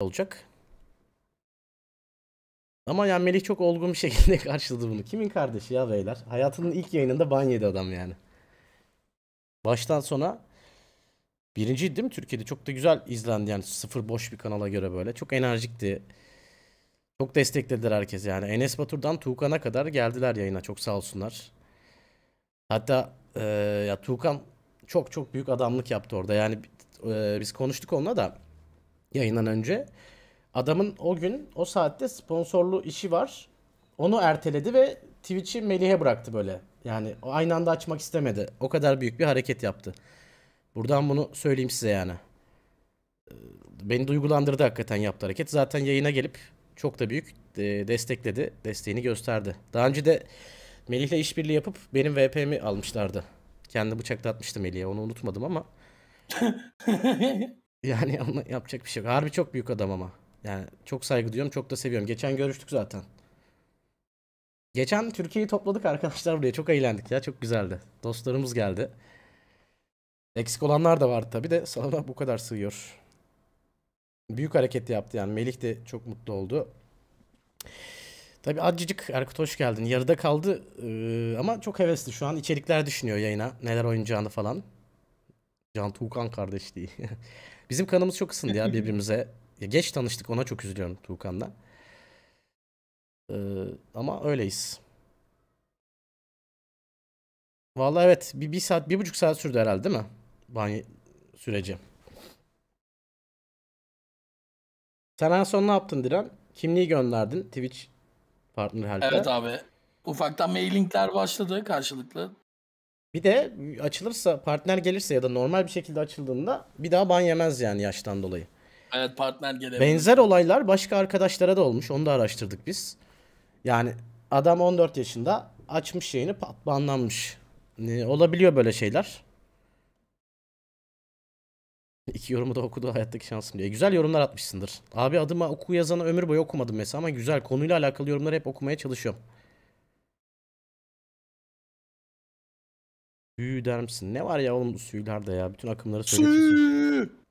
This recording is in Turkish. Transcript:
olacak. Ama yani Melih çok olgun bir şekilde karşıladı bunu. Kimin kardeşi ya beyler? Hayatının ilk yayınında ban yedi adam yani. Baştan sona birinciydi değil mi Türkiye'de? Çok da güzel izlendi yani sıfır boş bir kanala göre böyle. Çok enerjikti. Çok desteklediler herkes yani. Enes Batur'dan Tuğkan'a kadar geldiler yayına çok sağ olsunlar. Hatta e, ya Tuğkan çok çok büyük adamlık yaptı orada. Yani e, biz konuştuk onunla da yayından önce. Adamın o gün o saatte sponsorlu işi var. Onu erteledi ve Twitch'i Melih'e bıraktı böyle. Yani aynı anda açmak istemedi. O kadar büyük bir hareket yaptı. Buradan bunu söyleyeyim size yani. Ee, beni duygulandırdı hakikaten yaptığı hareket. Zaten yayına gelip çok da büyük e, destekledi. Desteğini gösterdi. Daha önce de Melih'le işbirliği yapıp benim VP'mi almışlardı. Kendi bıçaklatmıştım Melih'e onu unutmadım ama. Yani ama yapacak bir şey yok. Harbi çok büyük adam ama. Yani çok saygı duyuyorum, çok da seviyorum. Geçen görüştük zaten. Geçen Türkiye'yi topladık arkadaşlar buraya. Çok eğlendik ya. Çok güzeldi. Dostlarımız geldi. Eksik olanlar da vardı tabi de salona bu kadar sığıyor. Büyük hareket yaptı yani. Melih de çok mutlu oldu. Tabi acıcık Erkut hoş geldin. Yarıda kaldı ee, ama çok hevesli şu an. içerikler düşünüyor yayına. Neler oynayacağını falan. Can Tuğkan kardeşliği. Bizim kanımız çok ısındı ya birbirimize. Ya geç tanıştık ona çok üzülüyorum Tuğkan'la. Ee, ama öyleyiz. Vallahi evet bir, bir saat bir buçuk saat sürdü herhalde değil mi? Banyo süreci. Sen en son ne yaptın Diren? Kimliği gönderdin Twitch partner herhalde. Evet abi. Ufaktan mailingler başladı karşılıklı. Bir de açılırsa partner gelirse ya da normal bir şekilde açıldığında bir daha ban yemez yani yaştan dolayı. Evet partner gelebilir. Benzer olaylar başka arkadaşlara da olmuş. Onu da araştırdık biz. Yani adam 14 yaşında açmış şeyini pat banlanmış. Ee, olabiliyor böyle şeyler. İki yorumu da okudu hayattaki şansım diye. Güzel yorumlar atmışsındır. Abi adıma oku yazana ömür boyu okumadım mesela ama güzel. Konuyla alakalı yorumları hep okumaya çalışıyorum. Büyü der misin? Ne var ya oğlum suyularda ya? Bütün akımları söyletirsin.